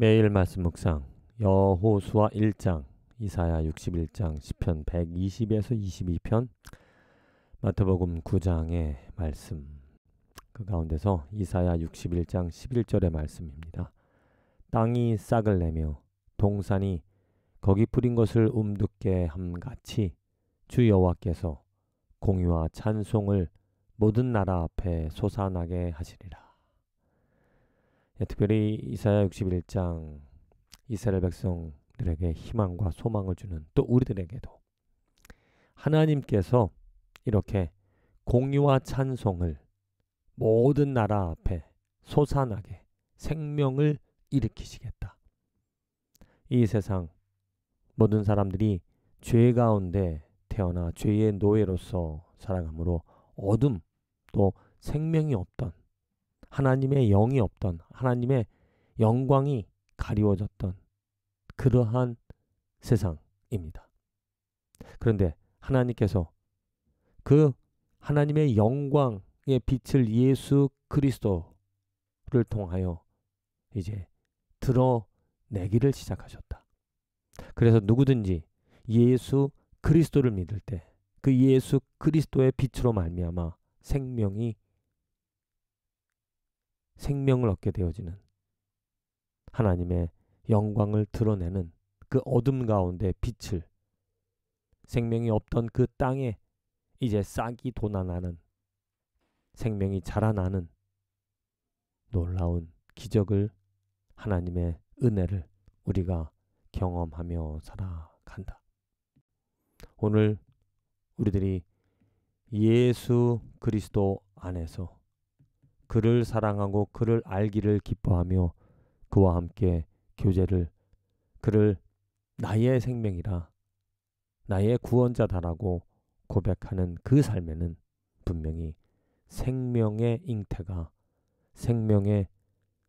매일 말씀 묵상 여호수아 1장 이사야 61장 시편 120에서 22편 마태복음 9장의 말씀 그 가운데서 이사야 61장 11절의 말씀입니다. 땅이 싹을 내며 동산이 거기 뿌린 것을 움듣게 함 같이 주 여호와께서 공유와 찬송을 모든 나라 앞에 솟아나게 하시리라. 예, 특별히 이사야 61장 이스라엘 백성들에게 희망과 소망을 주는 또 우리들에게도 하나님께서 이렇게 공유와 찬송을 모든 나라 앞에 소산하게 생명을 일으키시겠다. 이 세상 모든 사람들이 죄 가운데 태어나 죄의 노예로서 살아가므로 어둠 또 생명이 없던 하나님의 영이 없던 하나님의 영광이 가리워졌던 그러한 세상입니다. 그런데 하나님께서 그 하나님의 영광의 빛을 예수 그리스도를 통하여 이제 드러내기를 시작하셨다. 그래서 누구든지 예수 그리스도를 믿을 때 그 예수 그리스도의 빛으로 말미암아 생명이 생명을 얻게 되어지는 하나님의 영광을 드러내는 그 어둠 가운데 빛을 생명이 없던 그 땅에 이제 싹이 돋아나는 생명이 자라나는 놀라운 기적을 하나님의 은혜를 우리가 경험하며 살아간다. 오늘 우리들이 예수 그리스도 안에서 그를 사랑하고 그를 알기를 기뻐하며 그와 함께 교제를 그를 나의 생명이라 나의 구원자다라고 고백하는 그 삶에는 분명히 생명의 잉태가 생명의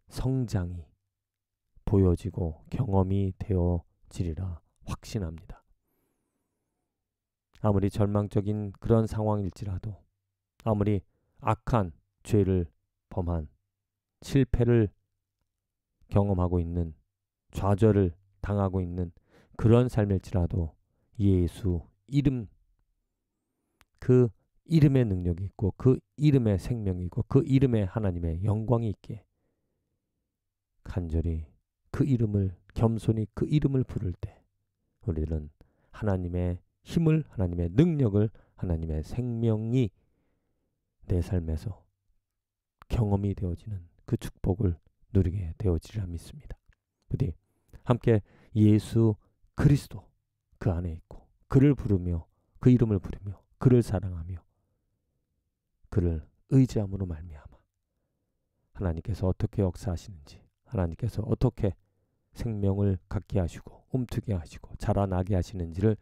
성장이 보여지고 경험이 되어지리라 확신합니다. 아무리 절망적인 그런 상황일지라도 아무리 악한 죄를 범한 실패를 경험하고 있는 좌절을 당하고 있는 그런 삶일지라도 예수 이름 그 이름의 능력이 있고 그 이름의 생명이 있고 그 이름의 하나님의 영광이 있게 간절히 그 이름을 겸손히 그 이름을 부를 때우리는 하나님의 힘을 하나님의 능력을 하나님의 생명이 내 삶에서 경험이 되어지는 그 축복을 누리게 되어지리라 믿습니다. 부디 함께 예수 그리스도 그 안에 있고 그를 부르며 그 이름을 부르며 그를 사랑하며 그를 의지함으로 말미암아 하나님께서 어떻게 역사하시는지 하나님께서 어떻게 생명을 갖게 하시고 움트게 하시고 자라나게 하시는지를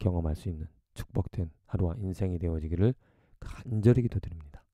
경험할 수 있는 축복된 하루와 인생이 되어지기를 간절히 기도드립니다.